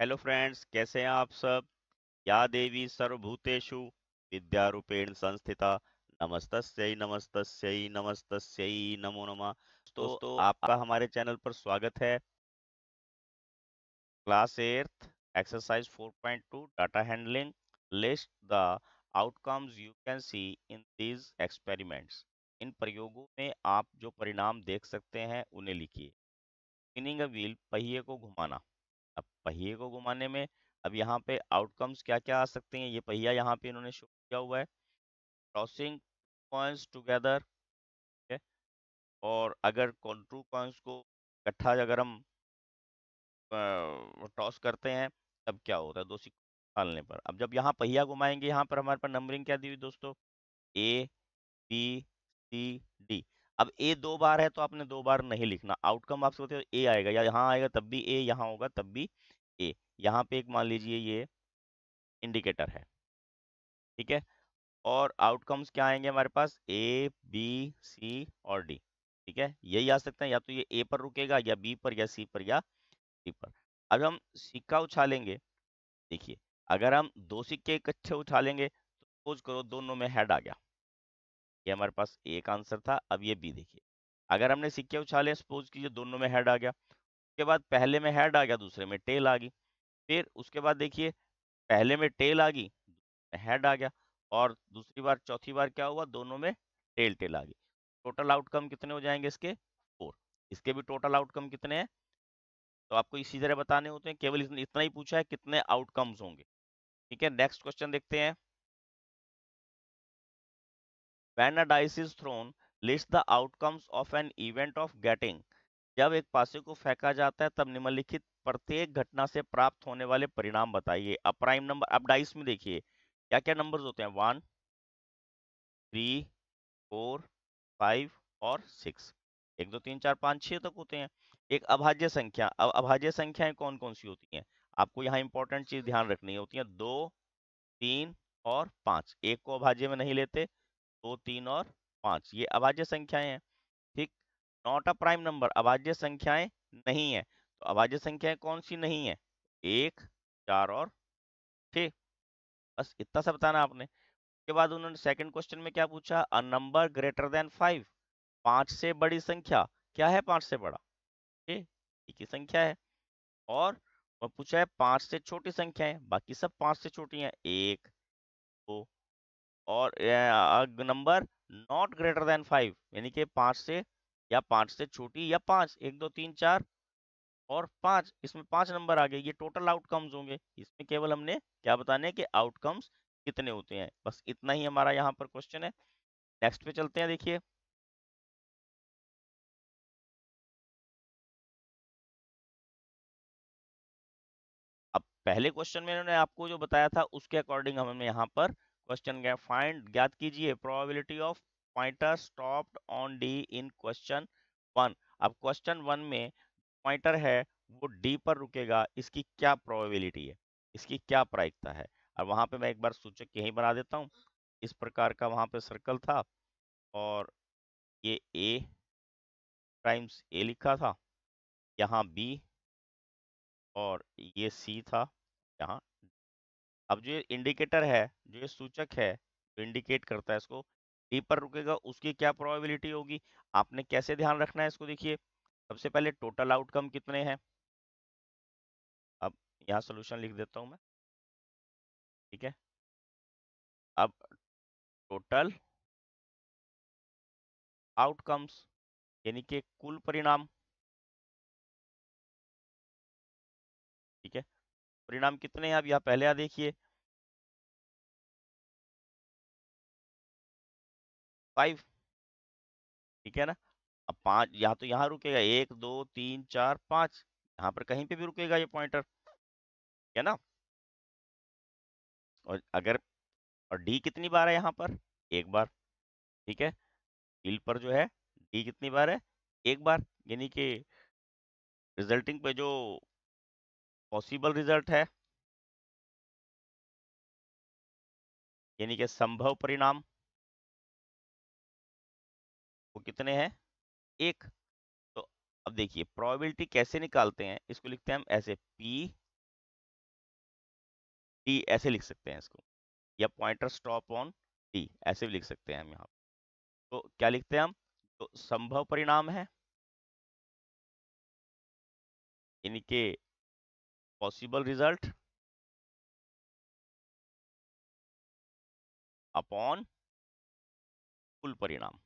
hello friends कैसे हैं आप सब या देवी सर्वभूतेषु विद्यारूपेण संस्थिता नमस्त नमस्तस्यई नमस्तस्यई नमो नमः तो आपका हमारे चैनल पर स्वागत है class eighth exercise 4.2 data handling list the outcomes you can see in these experiments इन प्रयोगों में आप जो परिणाम देख सकते हैं उन्हें लिखिए स्पिनिंग व्हील पहिए को घुमाना अब पहिए को घुमाने में अब यहाँ पे आउटकम्स क्या क्या आ सकते हैं ये पहिया यहाँ पे इन्होंने शो किया हुआ है क्रॉसिंग कॉइन्स टुगेदर ठीक है और अगर कॉन्ट्रू कॉइन्स को इकट्ठा अगर हम टॉस करते हैं तब क्या होता है दो सिक्कों डालने पर अब जब यहाँ पहिया घुमाएंगे यहाँ पर हमारे पास नंबरिंग क्या दी हुई दोस्तों ए बी सी डी अब ए दो बार है तो आपने दो बार नहीं लिखना आउटकम आप सोचते हो ए आएगा या यहाँ आएगा तब भी ए यहाँ होगा तब भी ए यहाँ पे एक मान लीजिए ये इंडिकेटर है ठीक है और आउटकम्स क्या आएंगे हमारे पास ए बी सी और डी ठीक है यही आ सकते हैं या तो ये ए पर रुकेगा या बी पर या सी पर या डी पर अब हम सिक्का उछालेंगे देखिए अगर हम दो सिक्के इकट्ठे उछालेंगे तो सपोज करो दोनों में हेड आ गया ये हमारे पास ए का आंसर था अब ये बी देखिए अगर हमने सिक्के उछाले सपोज कीजिए दोनों में हेड आ गया उसके बाद पहले में हेड आ गया दूसरे में टेल आ गई फिर उसके बाद देखिए पहले में टेल आ गई हेड आ गया और दूसरी बार चौथी बार क्या हुआ दोनों में टेल टेल आ गई टोटल आउटकम कितने हो जाएंगे इसके फोर इसके भी टोटल आउटकम कितने हैं तो आपको इसी तरह बताने होते हैं केवल इतना ही पूछा है कितने आउटकम्स होंगे ठीक है नेक्स्ट क्वेश्चन देखते हैं when a dice is thrown list the outcomes of an event of getting जब एक पासे को फेंका जाता है तब निम्नलिखित प्रत्येक घटना से प्राप्त होने वाले परिणाम बताइए अब प्राइम नंबर अब डाइस में देखिए क्या क्या नंबर्स होते हैं वन थ्री फोर फाइव और सिक्स एक दो तीन चार पाँच छः तक होते हैं एक अभाज्य संख्या अब अभाज्य संख्याएं कौन कौन सी होती हैं आपको यहाँ इंपॉर्टेंट चीज़ ध्यान रखनी होती है दो तीन और पाँच एक को अभाज्य में नहीं लेते दो तीन और पाँच ये अभाज्य संख्याएं हैं ठीक नॉट अ प्राइम नंबर अभाज्य संख्याएं नहीं है तो अभाज्य संख्याएं कौन सी नहीं है एक चार और ठीक बस इतना सा बताना आपने उसके बाद उन्होंने सेकंड क्वेश्चन में क्या पूछा a number greater than five पाँच से बड़ी संख्या क्या है पाँच से बड़ा ठीक एक ही संख्या है और पूछा है पाँच से छोटी संख्याएं बाकी सब पाँच से छोटी हैं एक दो तो, और number not greater than five यानी कि पाँच से या पाँच से छोटी या पाँच एक दो तीन चार और पाँच इसमें पाँच नंबर आ गए ये टोटल आउटकम्स होंगे इसमें केवल हमने क्या बताने कि आउटकम्स कितने होते हैं बस इतना ही हमारा यहाँ पर क्वेश्चन है नेक्स्ट पे चलते हैं देखिए अब पहले क्वेश्चन में इन्होंने आपको जो बताया था उसके अकॉर्डिंग हमें यहाँ पर क्वेश्चन क्या फाइंड ज्ञात कीजिए probability of pointer stopped on D in question one अब क्वेश्चन वन में पॉइंटर है वो डी पर रुकेगा इसकी क्या प्रोबेबिलिटी है इसकी क्या प्रायिकता है अब वहाँ पे मैं एक बार सूचक यहीं बना देता हूँ इस प्रकार का वहाँ पे सर्कल था और ये ए टाइम्स ए लिखा था यहाँ बी और ये सी था यहाँ अब जो इंडिकेटर है जो ये सूचक है जो इंडिकेट करता है इसको डी पर रुकेगा उसकी क्या प्रोबेबिलिटी होगी आपने कैसे ध्यान रखना है इसको देखिए सबसे पहले टोटल आउटकम कितने हैं अब यहाँ सोल्यूशन लिख देता हूँ मैं ठीक है अब टोटल आउटकम्स यानी कि कुल परिणाम परिणाम कितने हैं आप यहाँ पहले यहाँ देखिए फाइव ठीक है ना अब पांच या तो यहाँ रुकेगा एक दो तीन चार पांच यहाँ पर कहीं पे भी रुकेगा ये पॉइंटर ठीक है ना और अगर और डी कितनी बार है यहाँ पर एक बार ठीक है फील पर जो है डी कितनी बार है एक बार यानी कि रिजल्टिंग पे जो पॉसिबल रिजल्ट है यानी कि संभव परिणाम वो कितने हैं एक तो अब देखिए प्रोबेबिलिटी कैसे निकालते हैं इसको लिखते हैं हम ऐसे पी टी ऐसे लिख सकते हैं इसको या पॉइंटर स्टॉप ऑन टी ऐसे भी लिख सकते हैं हम यहाँ तो क्या लिखते हैं हम तो संभव परिणाम है इनके possible result अपॉन कुल परिणाम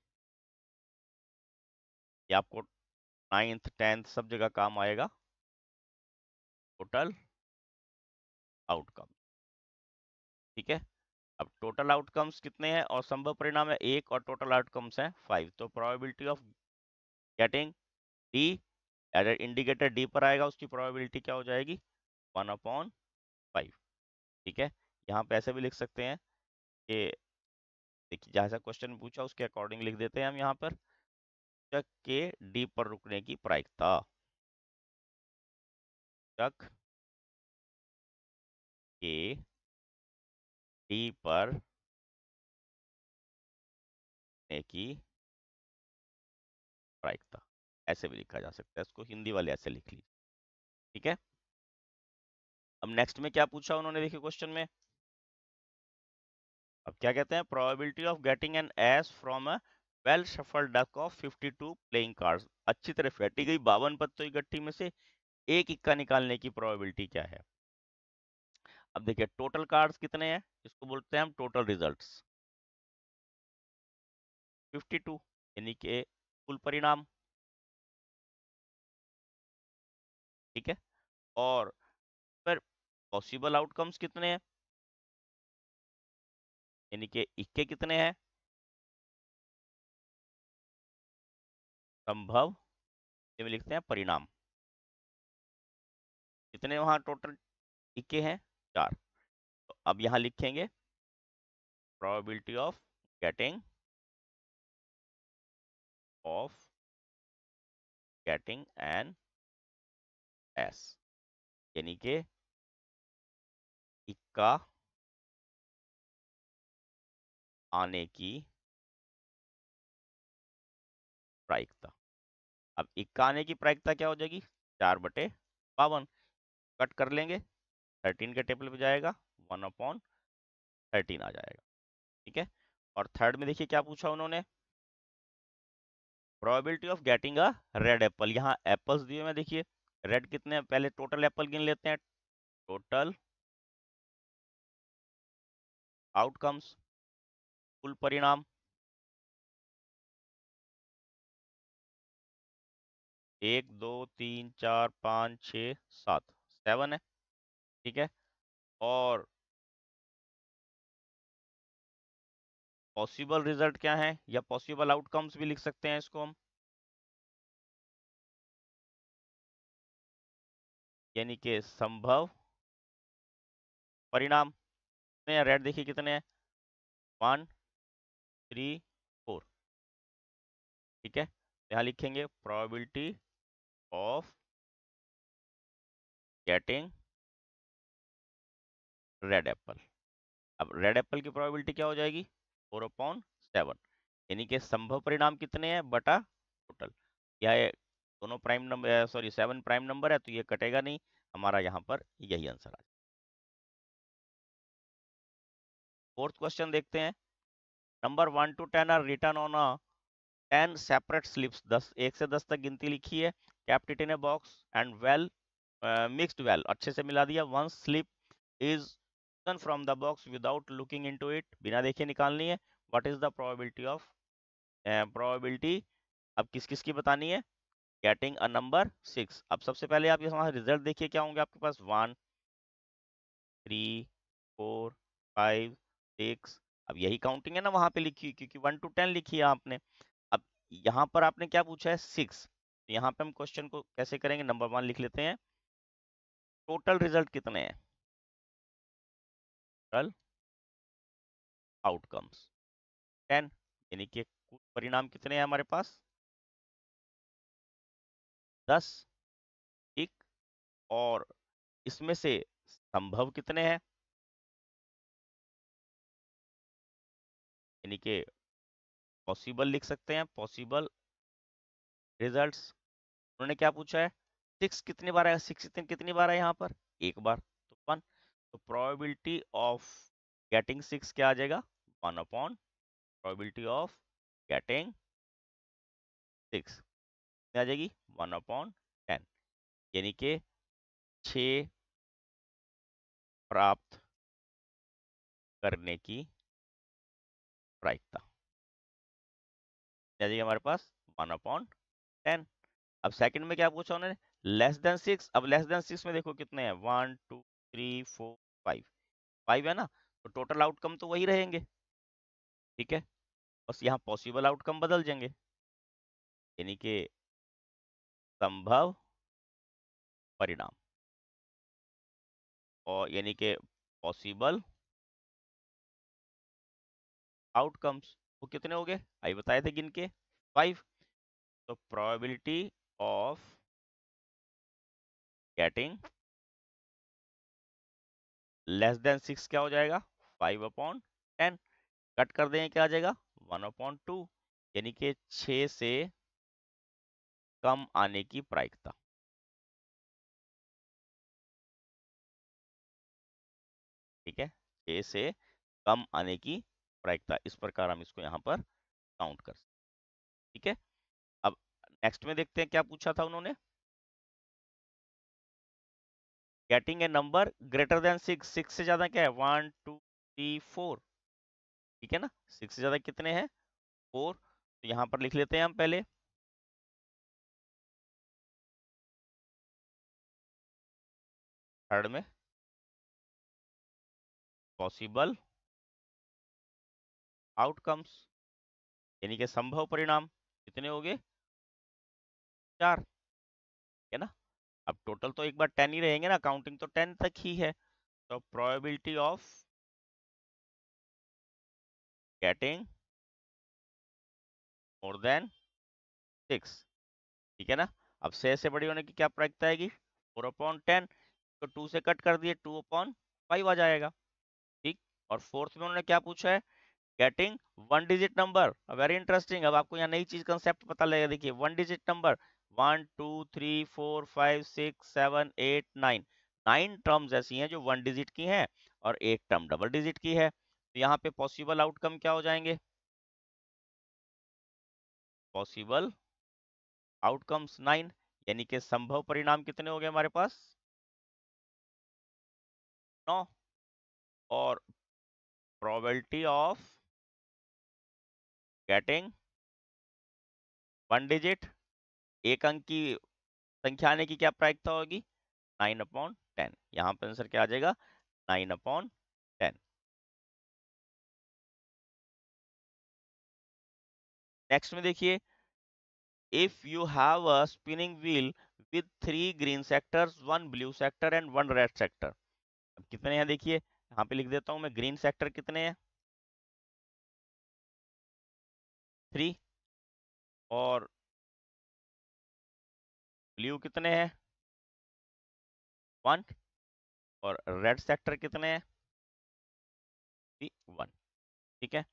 ये आपको नाइन्थ टेंथ सब जगह काम आएगा टोटल आउटकम ठीक है अब टोटल आउटकम्स कितने हैं और संभव परिणाम है एक और टोटल आउटकम्स हैं फाइव तो probability of getting D indicator D पर आएगा उसकी प्रोबेबिलिटी क्या हो जाएगी वन अपॉन फाइव ठीक है यहाँ पे ऐसे भी लिख सकते हैं कि देखिए जैसा क्वेश्चन पूछा उसके अकॉर्डिंग लिख देते हैं हम यहाँ पर चक के डी पर रुकने की प्रायिकता चक के डी पर रुकने की प्रायिकता ऐसे भी लिखा जा सकता है इसको हिंदी वाले ऐसे लिख लीजिए ठीक है अब नेक्स्ट में क्या पूछा उन्होंने देखिए क्वेश्चन में अब क्या कहते हैं probability of getting an ace from a well shuffled deck of 52 playing cards अच्छी तरह फैटी गई बावन पत्तों की गट्टी में से एक इक्का निकालने की प्रोबेबिलिटी क्या है अब देखिए टोटल कार्ड्स कितने हैं इसको बोलते हैं हम टोटल रिजल्ट्स 52 यानी के कुल परिणाम ठीक है और पॉसिबल आउटकम्स कितने हैं यानी कि इक्के कितने हैं संभव में लिखते हैं परिणाम कितने वहां टोटल इक्के हैं चार तो अब यहां लिखेंगे probability of getting of getting an ace यानी कि इक्का आने की प्रायिकता अब इक्का आने की प्रायिकता क्या हो जाएगी चार बटे बावन कट कर लेंगे थर्टीन के टेबल पे जाएगा वन अपॉन थर्टीन आ जाएगा ठीक है और थर्ड में देखिए क्या पूछा उन्होंने probability of getting a red apple यहाँ एप्पल्स दिए हुए देखिए रेड कितने पहले टोटल एप्पल गिन लेते हैं टोटल आउटकम्स कुल परिणाम एक दो तीन चार पाँच छ सात सेवन है ठीक है और पॉसिबल रिजल्ट क्या है या पॉसिबल आउटकम्स भी लिख सकते हैं इसको हम यानी के संभव परिणाम में रेड देखिए कितने हैं वन थ्री फोर ठीक है यहाँ लिखेंगे probability of getting red apple अब रेड एप्पल की प्रोबेबिलिटी क्या हो जाएगी फोर अपॉन सेवन यानी कि संभव परिणाम कितने हैं बटा टोटल यह दोनों prime number sorry seven prime number है तो ये कटेगा नहीं हमारा यहाँ पर यही आंसर आ फोर्थ क्वेश्चन देखते हैं number one to ten are written on ten separate slips दस एक से दस तक गिनती लिखी है kept in a box and well mixed well अच्छे से मिला दिया one slip is from the box without looking into it इट बिना देखे निकालनी है what is the probability of probability अब किस किस की बतानी है गेटिंग अ नंबर सिक्स अब सबसे पहले आप यहाँ रिजल्ट देखिए क्या होंगे आपके पास वन थ्री फोर फाइव टेक्स अब यही काउंटिंग है ना वहां पे लिखी क्योंकि वन टू टेन लिखी है आपने अब यहाँ पर आपने क्या पूछा है सिक्स तो यहाँ पे हम क्वेश्चन को कैसे करेंगे नंबर वन लिख लेते हैं टोटल रिजल्ट कितने हैं टोटल आउटकम्स टेन यानी कि परिणाम कितने हैं हमारे पास दस एक और इसमें से संभव कितने हैं यानी कि पॉसिबल लिख सकते हैं पॉसिबल रिजल्ट उन्होंने क्या पूछा है सिक्स कितनी बार आया सिक्स कितनी बार है यहाँ पर एक बार तो वन तो प्रोबेबिलिटी ऑफ गेटिंग सिक्स क्या आ जाएगा one upon probability of getting six क्या आ जाएगी वन अपॉन टेन यानी कि छ प्राप्त करने की प्राइस था जैसे हमारे पास वन अपॉन टेन अब सेकंड में क्या पूछा उन्होंने लेस देन सिक्स अब लेस देन सिक्स में देखो कितने हैं one two three four five five है ना तो टोटल आउटकम तो वही रहेंगे ठीक है बस यहाँ पॉसिबल आउटकम बदल जाएंगे यानी कि संभव परिणाम और यानी कि पॉसिबल आउटकम्स वो कितने हो गए आई बताए थे गिन के फाइव तो probability of getting less than six क्या हो जाएगा फाइव अपॉन टेन कट कर देंगे क्या आ जाएगा वन अपॉन टू यानी कि छ से कम आने की प्रायिकता ठीक है छ से कम आने की प्रायिकता इस प्रकार हम इसको यहाँ पर काउंट कर सकते ठीक है अब नेक्स्ट में देखते हैं क्या पूछा था उन्होंने getting a number greater than six six से ज्यादा क्या है वन टू थ्री फोर ठीक है ना सिक्स से ज्यादा कितने हैं फोर तो यहाँ पर लिख लेते हैं हम पहले थर्ड में पॉसिबल आउटकम्स यानी कि संभव परिणाम कितने हो गए चार है ना अब टोटल तो एक बार टेन ही रहेंगे ना काउंटिंग तो टेन तक ही है तो probability of getting more than six ठीक है ना अब से ऐसे बड़ी होने की क्या प्रायिकता आएगी फोर अपॉन टेन तो टू से कट कर दिए टू अपॉन फाइव आ जाएगा ठीक और फोर्थ में उन्होंने क्या पूछा है getting one digit number very interesting अब आपको यहाँ नई चीज कंसेप्ट पता लगेगा देखिए one digit number one two three four five six seven eight nine nine terms ऐसी हैं जो वन डिजिट की हैं और एक टर्म डबल डिजिट की है तो यहाँ पे पॉसिबल आउटकम क्या हो जाएंगे पॉसिबल आउटकम्स नाइन यानी कि संभव परिणाम कितने हो गए हमारे पास नौ और probability of getting one digit एक अंक की संख्या आने की क्या प्रायिकता होगी नाइन अपॉन टेन यहाँ पर आंसर क्या आ जाएगा नाइन अपॉन टेन नेक्स्ट में देखिए if you have a spinning wheel with three green sectors one blue sector and one red sector अब कितने हैं देखिए यहाँ पे लिख देता हूँ मैं ग्रीन सेक्टर कितने हैं थ्री और ब्लू कितने हैं वन और रेड सेक्टर कितने हैं वन ठीक है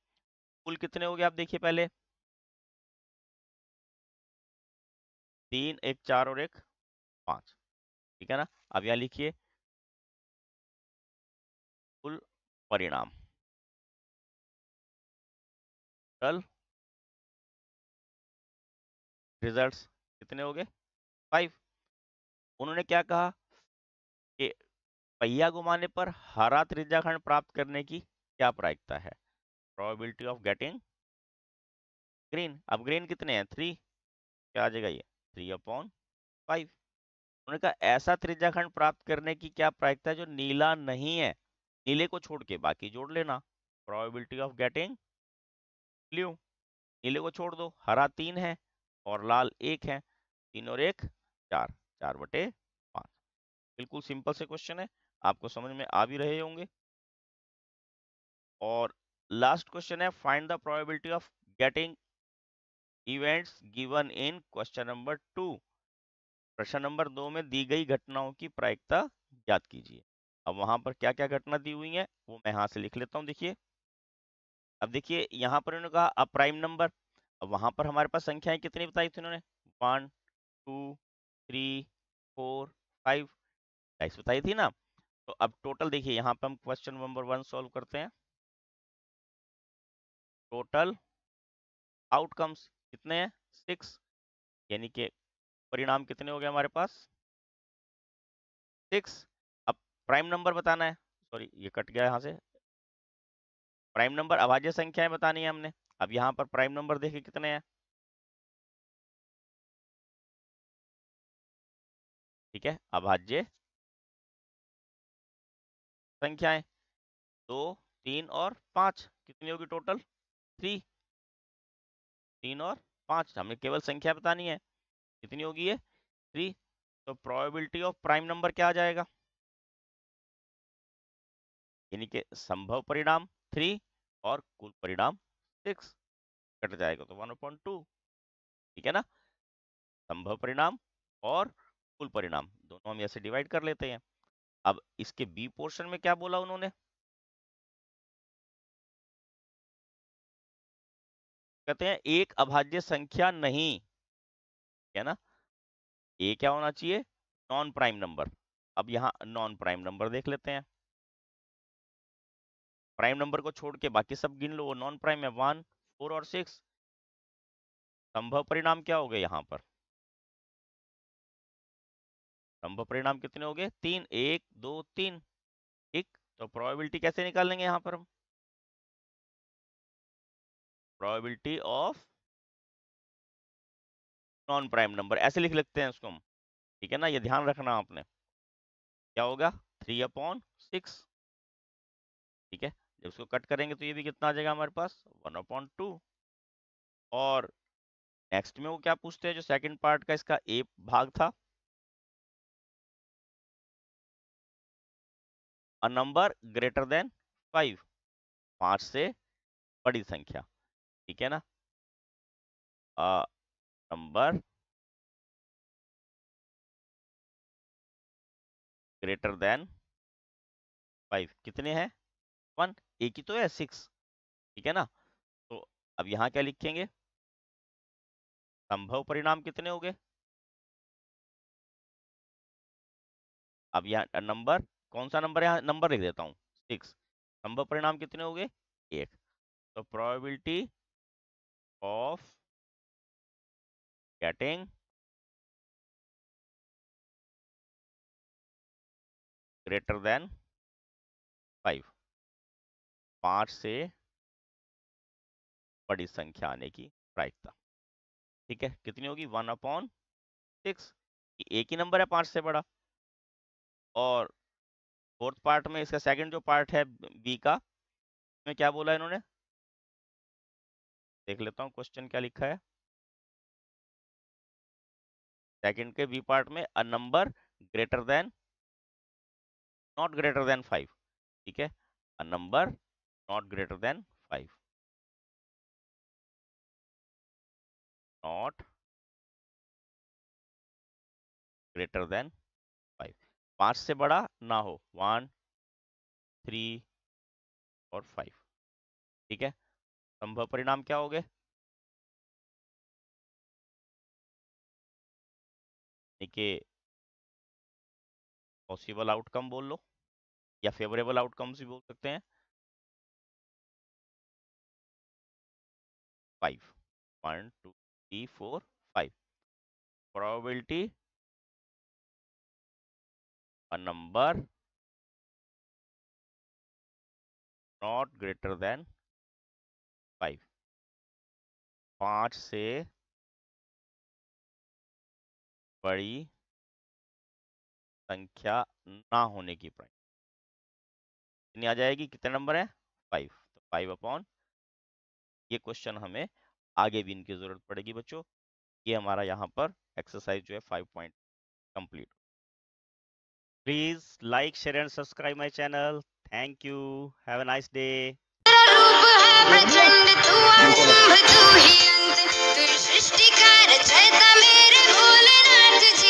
कुल कितने हो गए आप देखिए पहले तीन एक चार और एक पांच ठीक है ना अब यहां लिखिए कुल परिणाम कल रिजल्ट कितने हो गए फाइव उन्होंने क्या कहा कि पहिया घुमाने पर हरा त्रिज्याखंड प्राप्त करने की क्या प्रायिकता है प्रोबेबिलिटी ऑफ गेटिंग ग्रीन अब ग्रीन कितने हैं थ्री क्या आ जाएगा ये थ्री अपॉन फाइव उन्होंने कहा ऐसा त्रिज्याखंड प्राप्त करने की क्या प्रायिकता जो नीला नहीं है नीले को छोड़ के बाकी जोड़ लेना प्रोबेबिलिटी ऑफ गेटिंग ब्लू नीले को छोड़ दो हरा तीन है और लाल एक है तीन और एक चार चार बटे पांच बिल्कुल सिंपल से क्वेश्चन है आपको समझ में आ भी रहे होंगे और लास्ट क्वेश्चन है find the probability of getting events given in question number two प्रश्न नंबर दो में दी गई घटनाओं की प्रायिकता याद कीजिए अब वहां पर क्या क्या घटना दी हुई है वो मैं यहाँ से लिख लेता हूँ देखिए अब देखिए यहाँ पर उन्होंने कहा अ प्राइम नंबर अब वहां पर हमारे पास संख्याएं कितनी बताई थी उन्होंने one two three four five बाईस बताई थी ना तो अब टोटल देखिए यहाँ पर हम क्वेश्चन नंबर वन सॉल्व करते हैं टोटल आउटकम्स कितने हैं सिक्स यानी कि परिणाम कितने हो गए हमारे पास सिक्स अब प्राइम नंबर बताना है सॉरी ये कट गया यहाँ से प्राइम नंबर अभाज्य संख्याएं बतानी है हमने अब यहाँ पर प्राइम नंबर देखे कितने हैं ठीक है अभाज्य संख्याएं दो तीन और पांच कितनी होगी टोटल थ्री तीन और पांच हमें केवल संख्या बतानी है कितनी होगी ये थ्री तो प्रोबेबिलिटी ऑफ प्राइम नंबर क्या आ जाएगा यानी कि संभव परिणाम थ्री और कुल परिणाम सिक्स कट जाएगा तो वन पॉइंट टू ठीक है ना संभव परिणाम और कुल परिणाम दोनों हम ऐसे डिवाइड कर लेते हैं अब इसके बी पोर्शन में क्या बोला उन्होंने कहते हैं एक अभाज्य संख्या नहीं है ना ए क्या होना चाहिए नॉन प्राइम नंबर अब यहां नॉन प्राइम नंबर देख लेते हैं प्राइम नंबर को छोड़ के बाकी सब गिन लो वो नॉन प्राइम है वन फोर और सिक्स संभव परिणाम क्या हो गए यहाँ पर संभव परिणाम कितने हो गए तीन एक दो तीन एक तो प्रोबेबिलिटी कैसे निकालेंगे यहाँ पर हम probability of non prime number ऐसे लिख लेते हैं उसको हम ठीक है ना ये ध्यान रखना आपने क्या होगा थ्री अपॉन सिक्स ठीक है जब इसको कट करेंगे तो ये भी कितना आ जाएगा हमारे पास वन अपॉन टू और नेक्स्ट में वो क्या पूछते हैं जो सेकंड पार्ट का इसका ए भाग था a number greater than five पांच से बड़ी संख्या ठीक है ना a number greater than five कितने हैं वन ए की तो है सिक्स ठीक है ना तो अब यहाँ क्या लिखेंगे संभव परिणाम कितने हो गए अब यहाँ नंबर कौन सा नंबर यहाँ नंबर लिख देता हूँ सिक्स संभव परिणाम कितने हो गए एक तो probability of getting greater than five पांच से बड़ी संख्या आने की प्रायिकता ठीक है कितनी होगी वन अपॉन सिक्स एक ही नंबर है पांच से बड़ा और फोर्थ पार्ट में इसका सेकंड जो पार्ट है बी का में क्या बोला इन्होंने देख लेता हूँ क्वेश्चन क्या लिखा है सेकंड के बी पार्ट में a number greater than not greater than five ठीक है a number not greater than 5 not greater than five पांच से बड़ा ना हो वन थ्री और फाइव ठीक है संभव परिणाम क्या हो गए के पॉसिबल आउटकम बोल लो या फेवरेबल आउटकम्स भी बोल सकते हैं 5 1 2 3 4 5 probability पांच से बड़ी संख्या ना होने की प्राइम यानी आ जाएगी कितने नंबर है फाइव तो फाइव अपॉन ये क्वेश्चन हमें आगे भी इनकी ज़रूरत पड़ेगी बच्चों ये हमारा यहाँ पर एक्सरसाइज जो है five point complete please like share and subscribe my channel thank you have a nice day चैता मेरे भोलेनाथ